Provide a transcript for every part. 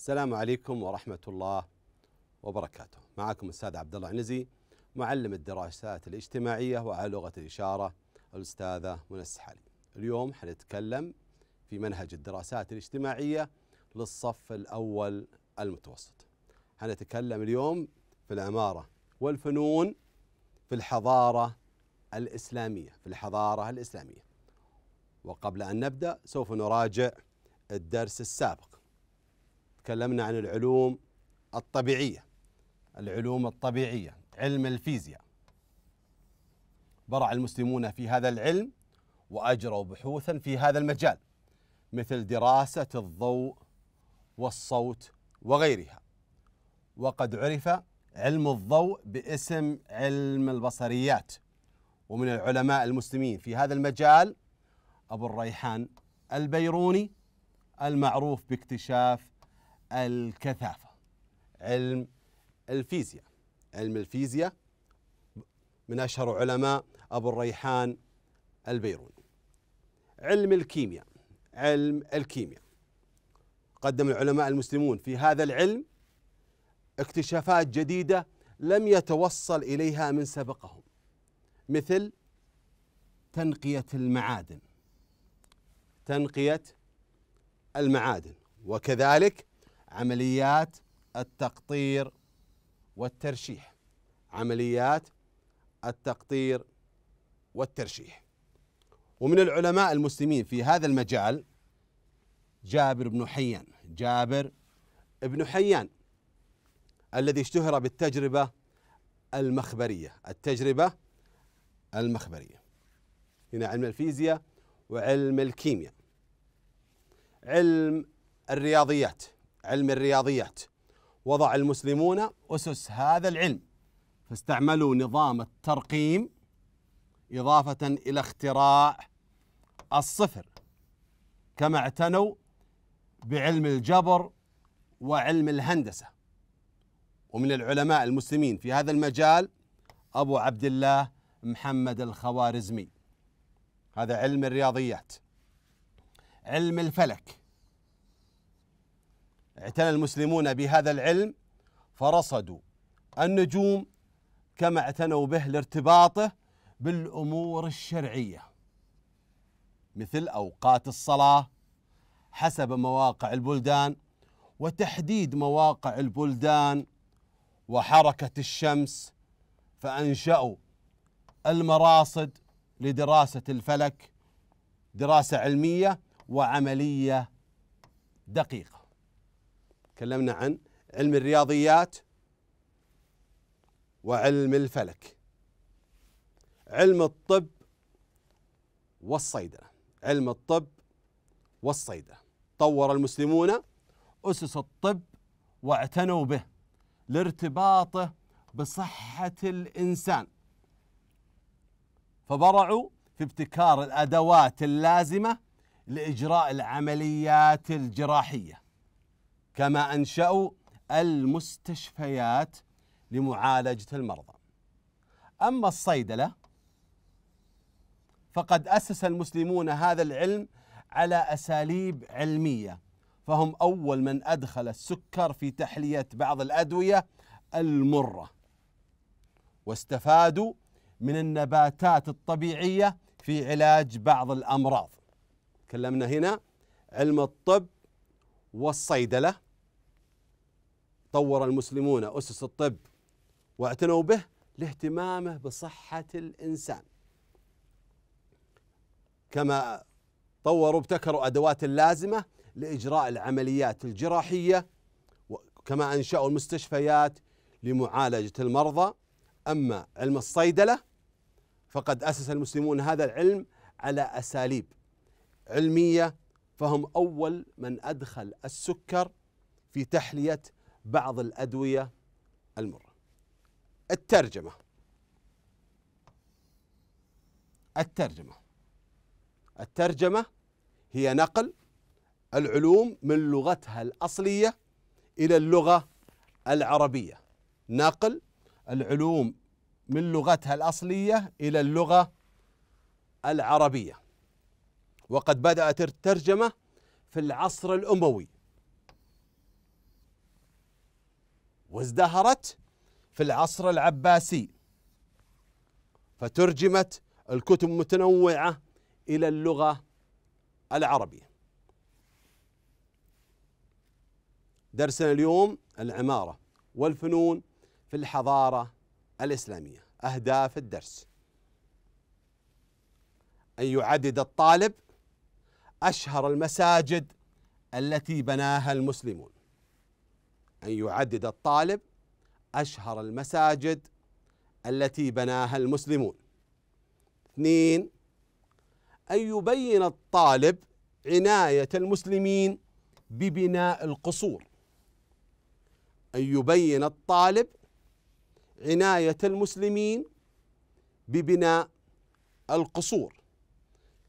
السلام عليكم ورحمة الله وبركاته معكم الأستاذ عبد الله عنزي معلم الدراسات الاجتماعية وعلى لغة الإشارة الأستاذة منى السحالي اليوم حنتكلم في منهج الدراسات الاجتماعية للصف الأول المتوسط حنتكلم اليوم في العمارة والفنون في الحضارة الإسلامية في الحضارة الإسلامية وقبل أن نبدأ سوف نراجع الدرس السابق تكلمنا عن العلوم الطبيعية العلوم الطبيعية علم الفيزياء برع المسلمون في هذا العلم وأجروا بحوثا في هذا المجال مثل دراسة الضوء والصوت وغيرها وقد عرف علم الضوء باسم علم البصريات ومن العلماء المسلمين في هذا المجال أبو الريحان البيروني المعروف باكتشاف الكثافة علم الفيزياء علم الفيزياء من أشهر علماء أبو الريحان البيروني علم الكيمياء علم الكيمياء قدم العلماء المسلمون في هذا العلم اكتشافات جديدة لم يتوصل إليها من سبقهم مثل تنقية المعادن تنقية المعادن وكذلك عمليات التقطير والترشيح عمليات التقطير والترشيح ومن العلماء المسلمين في هذا المجال جابر بن حيان جابر بن حيان الذي اشتهر بالتجربة المخبرية التجربة المخبرية هنا علم الفيزياء وعلم الكيمياء علم الرياضيات علم الرياضيات وضع المسلمون أسس هذا العلم فاستعملوا نظام الترقيم إضافة إلى اختراع الصفر كما اعتنوا بعلم الجبر وعلم الهندسة ومن العلماء المسلمين في هذا المجال أبو عبد الله محمد الخوارزمي هذا علم الرياضيات علم الفلك اعتنى المسلمون بهذا العلم فرصدوا النجوم كما اعتنوا به لارتباطه بالامور الشرعيه مثل اوقات الصلاه حسب مواقع البلدان وتحديد مواقع البلدان وحركه الشمس فانشاوا المراصد لدراسه الفلك دراسه علميه وعمليه دقيقه تكلمنا عن علم الرياضيات وعلم الفلك علم الطب والصيدلة علم الطب والصيدلة طور المسلمون أسس الطب واعتنوا به لارتباطه بصحة الإنسان فبرعوا في ابتكار الأدوات اللازمة لإجراء العمليات الجراحية كما أنشأوا المستشفيات لمعالجة المرضى أما الصيدلة فقد أسس المسلمون هذا العلم على أساليب علمية فهم أول من أدخل السكر في تحلية بعض الأدوية المرة واستفادوا من النباتات الطبيعية في علاج بعض الأمراض تكلمنا هنا علم الطب والصيدلة طور المسلمون أسس الطب واعتنوا به لاهتمامه بصحة الإنسان كما طوروا ابتكروا أدوات اللازمة لإجراء العمليات الجراحية كما أنشأوا المستشفيات لمعالجة المرضى أما علم الصيدلة فقد أسس المسلمون هذا العلم على أساليب علمية فهم أول من أدخل السكر في تحلية بعض الأدوية المرة الترجمة الترجمة الترجمة هي نقل العلوم من لغتها الأصلية إلى اللغة العربية نقل العلوم من لغتها الأصلية إلى اللغة العربية وقد بدأت الترجمة في العصر الأموي وازدهرت في العصر العباسي فترجمت الكتب متنوعة إلى اللغة العربية درسنا اليوم العمارة والفنون في الحضارة الإسلامية أهداف الدرس أن يعدد الطالب أشهر المساجد التي بناها المسلمون أن يعدد الطالب أشهر المساجد التي بناها المسلمون اثنين أن يبين الطالب عناية المسلمين ببناء القصور أن يبين الطالب عناية المسلمين ببناء القصور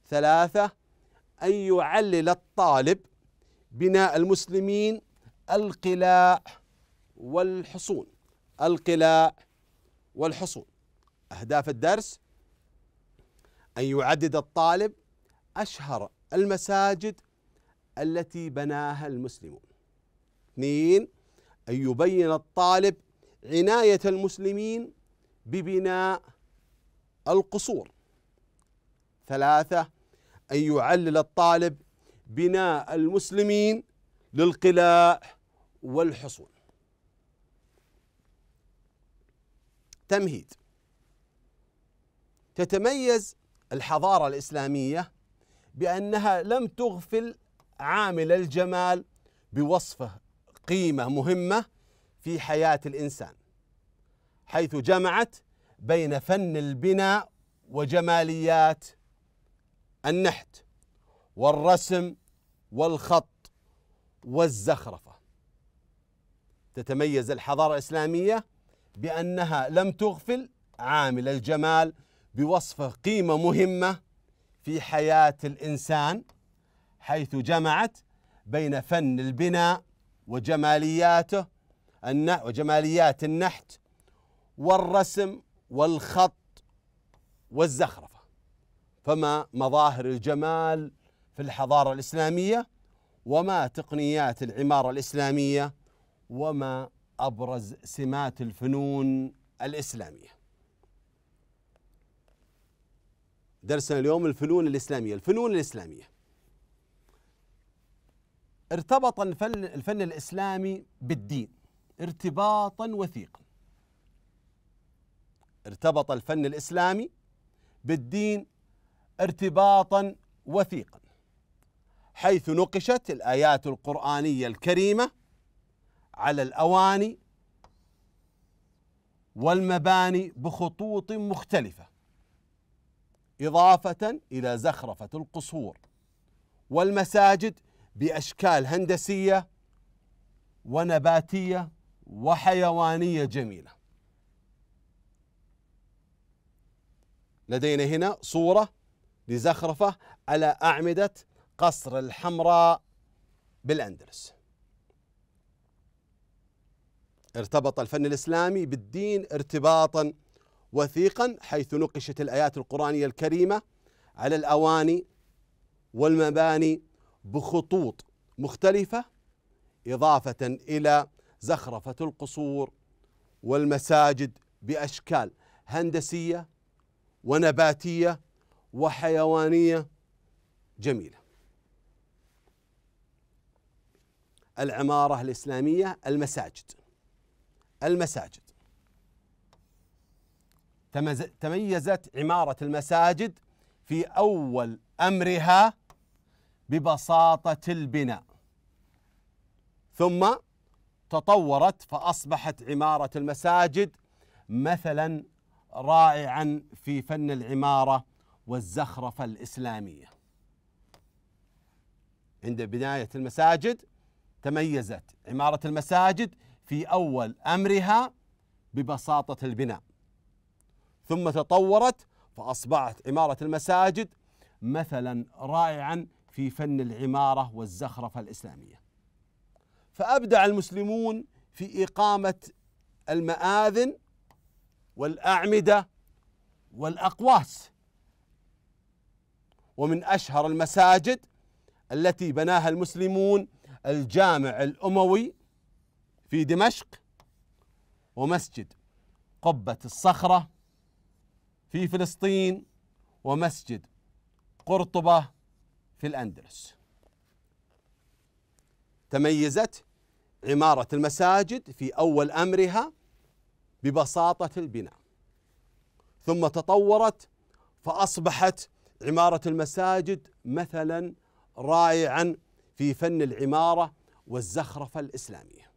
ثلاثة أن يعلل الطالب بناء المسلمين القلاع والحصون القلاع والحصون أهداف الدرس أن يعدد الطالب أشهر المساجد التي بناها المسلمون اثنين أن يبين الطالب عناية المسلمين ببناء القصور ثلاثة أن يعلل الطالب بناء المسلمين للقلاع والحصول تمهيد تتميز الحضاره الاسلاميه بانها لم تغفل عامل الجمال بوصفه قيمه مهمه في حياه الانسان حيث جمعت بين فن البناء وجماليات النحت والرسم والخط والزخرفه تتميز الحضارة الإسلامية بأنها لم تغفل عامل الجمال بوصفه قيمة مهمة في حياة الإنسان حيث جمعت بين فن البناء وجمالياته وجماليات النحت والرسم والخط والزخرفة فما مظاهر الجمال في الحضارة الإسلامية وما تقنيات العمارة الإسلامية وما ابرز سمات الفنون الاسلاميه. درسنا اليوم الفنون الاسلاميه، الفنون الاسلاميه. ارتبط الفن, الفن الاسلامي بالدين ارتباطا وثيقا. ارتبط الفن الاسلامي بالدين ارتباطا وثيقا. حيث نقشت الايات القرانيه الكريمه على الاواني والمباني بخطوط مختلفه اضافه الى زخرفه القصور والمساجد باشكال هندسيه ونباتيه وحيوانيه جميله لدينا هنا صوره لزخرفه على اعمده قصر الحمراء بالاندلس ارتبط الفن الإسلامي بالدين ارتباطا وثيقا حيث نقشت الآيات القرآنية الكريمة على الأواني والمباني بخطوط مختلفة إضافة إلى زخرفة القصور والمساجد بأشكال هندسية ونباتية وحيوانية جميلة العمارة الإسلامية المساجد المساجد تميزت عمارة المساجد في أول أمرها ببساطة البناء ثم تطورت فأصبحت عمارة المساجد مثلا رائعا في فن العمارة والزخرفة الإسلامية عند بداية المساجد تميزت عمارة المساجد في أول أمرها ببساطة البناء ثم تطورت فأصبحت عمارة المساجد مثلا رائعا في فن العمارة والزخرفة الإسلامية فأبدع المسلمون في إقامة المآذن والأعمدة والأقواس ومن أشهر المساجد التي بناها المسلمون الجامع الأموي في دمشق ومسجد قبة الصخرة في فلسطين ومسجد قرطبة في الأندلس تميزت عمارة المساجد في أول أمرها ببساطة البناء ثم تطورت فأصبحت عمارة المساجد مثلا رائعا في فن العمارة والزخرفة الإسلامية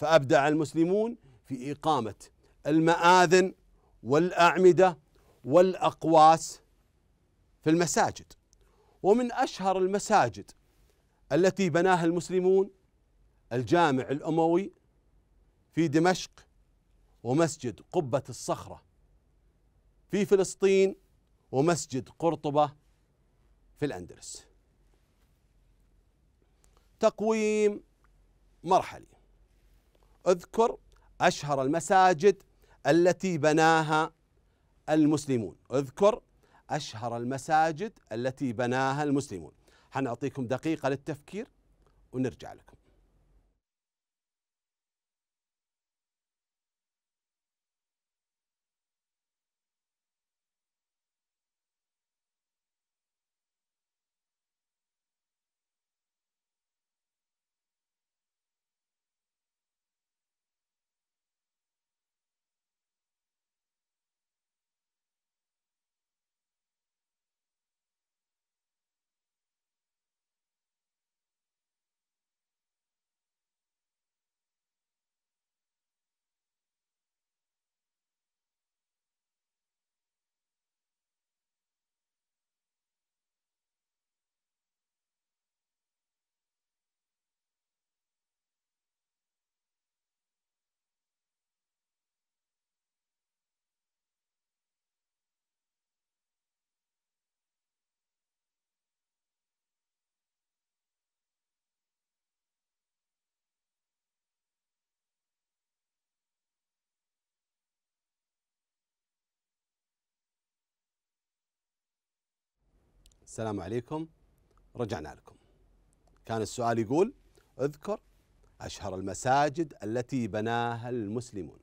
فأبدع المسلمون في إقامة المآذن والأعمدة والأقواس في المساجد ومن أشهر المساجد التي بناها المسلمون الجامع الأموي في دمشق ومسجد قبة الصخرة في فلسطين ومسجد قرطبة في الأندلس تقويم مرحلي اذكر أشهر المساجد التي بناها المسلمون اذكر أشهر المساجد التي بناها المسلمون حنعطيكم دقيقة للتفكير ونرجع لكم السلام عليكم رجعنا لكم كان السؤال يقول اذكر أشهر المساجد التي بناها المسلمون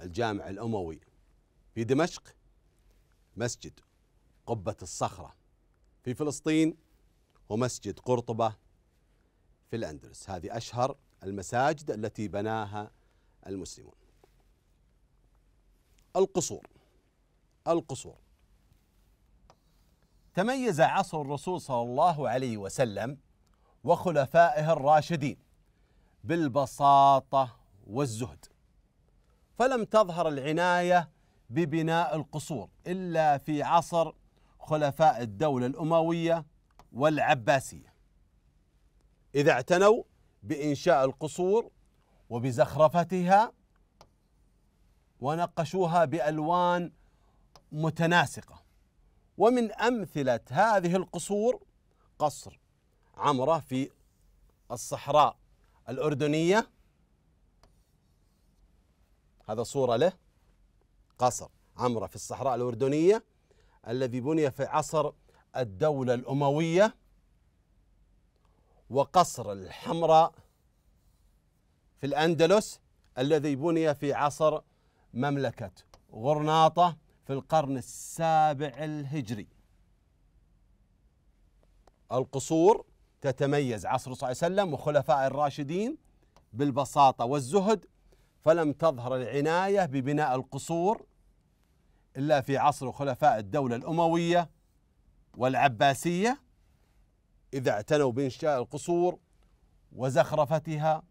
الجامع الأموي في دمشق مسجد قبة الصخرة في فلسطين ومسجد قرطبة في الأندلس هذه أشهر المساجد التي بناها المسلمون القصور القصور تميز عصر الرسول صلى الله عليه وسلم وخلفائه الراشدين بالبساطة والزهد فلم تظهر العناية ببناء القصور إلا في عصر خلفاء الدولة الأموية والعباسية إذا اعتنوا بإنشاء القصور وبزخرفتها ونقشوها بألوان متناسقة ومن أمثلة هذه القصور قصر عمرة في الصحراء الأردنية هذا صورة له قصر عمرة في الصحراء الأردنية الذي بني في عصر الدولة الأموية وقصر الحمراء في الأندلس الذي بني في عصر مملكة غرناطة في القرن السابع الهجري القصور تتميز عصر صلى الله عليه وسلم وخلفاء الراشدين بالبساطة والزهد فلم تظهر العناية ببناء القصور إلا في عصر خلفاء الدولة الأموية والعباسية إذا اعتنوا بإنشاء القصور وزخرفتها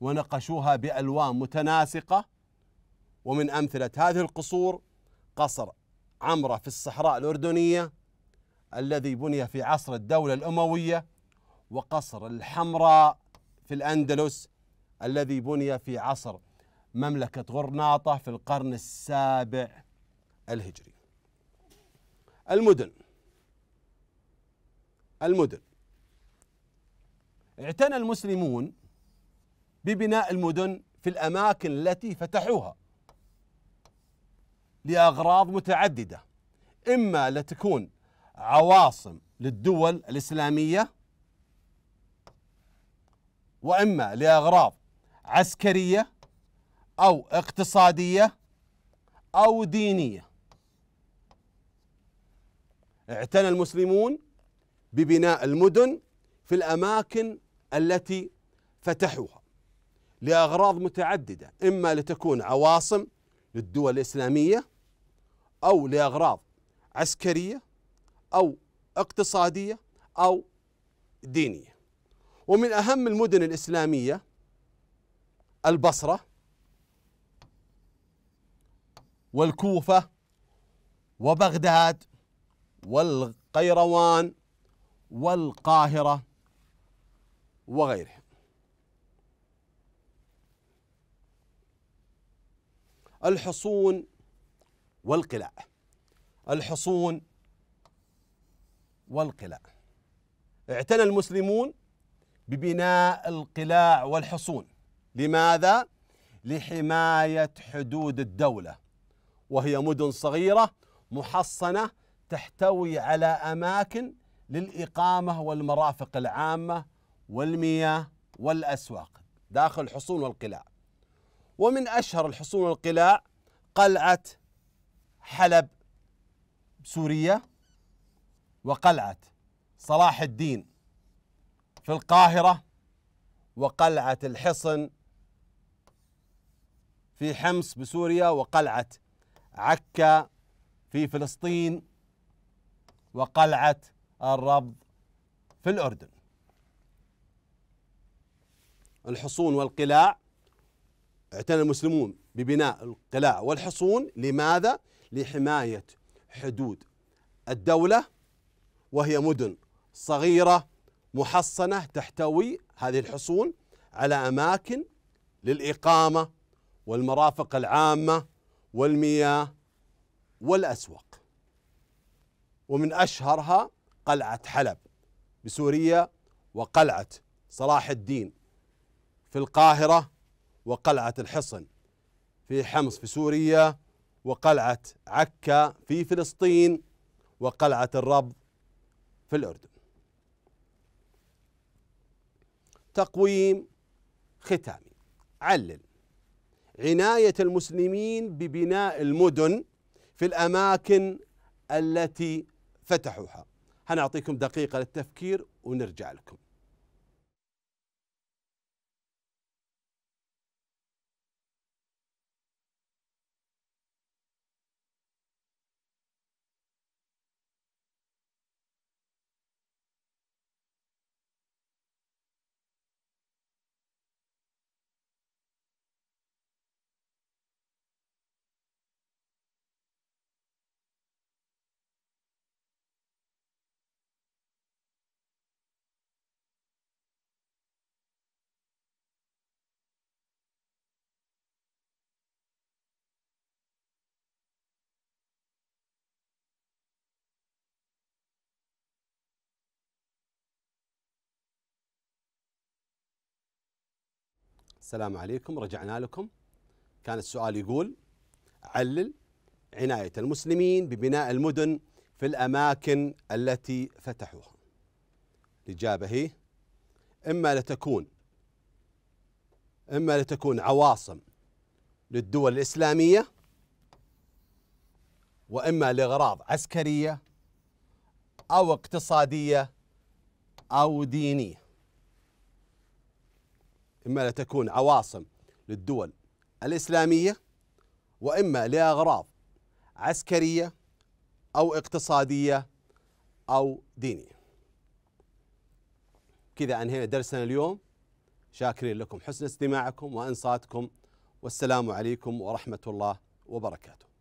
ونقشوها بألوان متناسقة ومن أمثلة هذه القصور قصر عمره في الصحراء الأردنية الذي بني في عصر الدولة الأموية وقصر الحمراء في الأندلس الذي بني في عصر مملكة غرناطة في القرن السابع الهجري المدن المدن اعتنى المسلمون ببناء المدن في الأماكن التي فتحوها لاغراض متعدده اما لتكون عواصم للدول الاسلاميه واما لاغراض عسكريه او اقتصاديه او دينيه اعتنى المسلمون ببناء المدن في الاماكن التي فتحوها لاغراض متعدده اما لتكون عواصم للدول الاسلاميه أو لأغراض عسكرية أو اقتصادية أو دينية ومن أهم المدن الإسلامية البصرة والكوفة وبغداد والقيروان والقاهرة وغيرها الحصون والقلاع الحصون والقلاع اعتنى المسلمون ببناء القلاع والحصون لماذا لحمايه حدود الدوله وهي مدن صغيره محصنه تحتوي على اماكن للاقامه والمرافق العامه والمياه والاسواق داخل الحصون والقلاع ومن اشهر الحصون والقلاع قلعه حلب سوريا وقلعة صلاح الدين في القاهرة وقلعة الحصن في حمص بسوريا وقلعة عكا في فلسطين وقلعة الربض في الأردن الحصون والقلاع اعتنى المسلمون ببناء القلاع والحصون لماذا؟ لحماية حدود الدولة وهي مدن صغيرة محصنة تحتوي هذه الحصون على أماكن للإقامة والمرافق العامة والمياه والأسواق ومن أشهرها قلعة حلب بسوريا وقلعة صلاح الدين في القاهرة وقلعة الحصن في حمص في سوريا وقلعة عكا في فلسطين وقلعة الرب في الأردن تقويم ختامي علل عناية المسلمين ببناء المدن في الأماكن التي فتحوها هنعطيكم دقيقة للتفكير ونرجع لكم السلام عليكم رجعنا لكم كان السؤال يقول علل عناية المسلمين ببناء المدن في الأماكن التي فتحوها الإجابة هي إما لتكون إما لتكون عواصم للدول الإسلامية وإما لأغراض عسكرية أو اقتصادية أو دينية إما لتكون عواصم للدول الإسلامية وإما لأغراض عسكرية أو اقتصادية أو دينية كذا أنهينا درسنا اليوم شاكرين لكم حسن استماعكم وانصاتكم والسلام عليكم ورحمه الله وبركاته